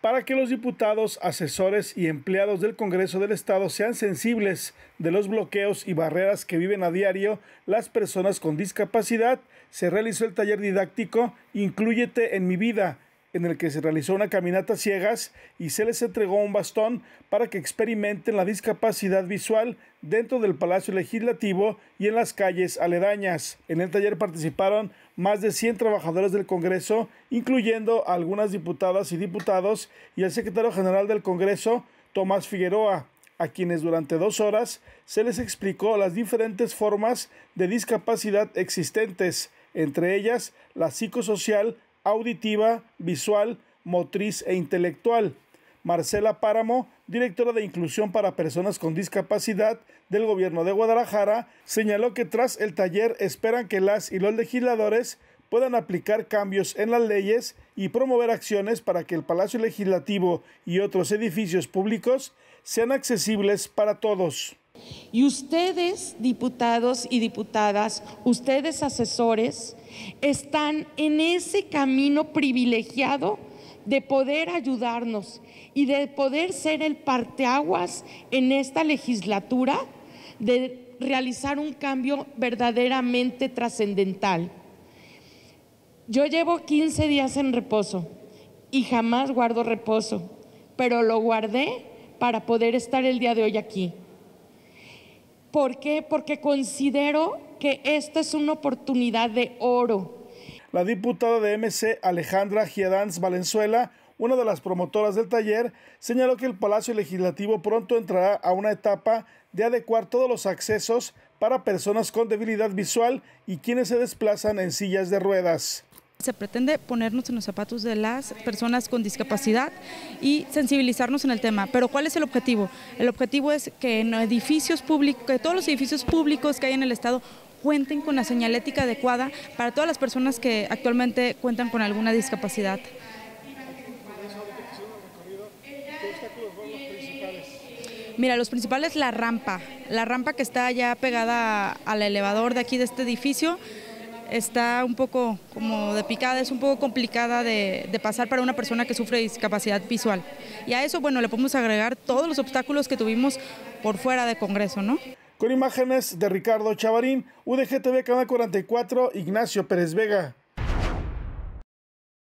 para que los diputados, asesores y empleados del Congreso del Estado sean sensibles de los bloqueos y barreras que viven a diario las personas con discapacidad, se realizó el taller didáctico Incluyete en mi vida en el que se realizó una caminata ciegas y se les entregó un bastón para que experimenten la discapacidad visual dentro del Palacio Legislativo y en las calles aledañas. En el taller participaron más de 100 trabajadores del Congreso, incluyendo algunas diputadas y diputados y el secretario general del Congreso, Tomás Figueroa a quienes durante dos horas se les explicó las diferentes formas de discapacidad existentes, entre ellas la psicosocial, auditiva, visual, motriz e intelectual. Marcela Páramo, directora de Inclusión para Personas con Discapacidad del Gobierno de Guadalajara, señaló que tras el taller esperan que las y los legisladores puedan aplicar cambios en las leyes y promover acciones para que el Palacio Legislativo y otros edificios públicos sean accesibles para todos. Y ustedes, diputados y diputadas, ustedes, asesores, están en ese camino privilegiado de poder ayudarnos y de poder ser el parteaguas en esta legislatura de realizar un cambio verdaderamente trascendental. Yo llevo 15 días en reposo y jamás guardo reposo, pero lo guardé para poder estar el día de hoy aquí. ¿Por qué? Porque considero que esta es una oportunidad de oro. La diputada de MC Alejandra Giedanz Valenzuela, una de las promotoras del taller, señaló que el Palacio Legislativo pronto entrará a una etapa de adecuar todos los accesos para personas con debilidad visual y quienes se desplazan en sillas de ruedas. Se pretende ponernos en los zapatos de las personas con discapacidad y sensibilizarnos en el tema. Pero ¿cuál es el objetivo? El objetivo es que en edificios públicos, que todos los edificios públicos que hay en el estado cuenten con la señalética adecuada para todas las personas que actualmente cuentan con alguna discapacidad. Mira, los principales la rampa, la rampa que está ya pegada al elevador de aquí de este edificio está un poco como de picada, es un poco complicada de, pasar para una persona que sufre discapacidad visual. Y a eso, bueno, le podemos agregar todos los obstáculos que tuvimos por fuera de Congreso, ¿no? Con imágenes de Ricardo Chavarín, UDGTV Canal 44, Ignacio Pérez Vega.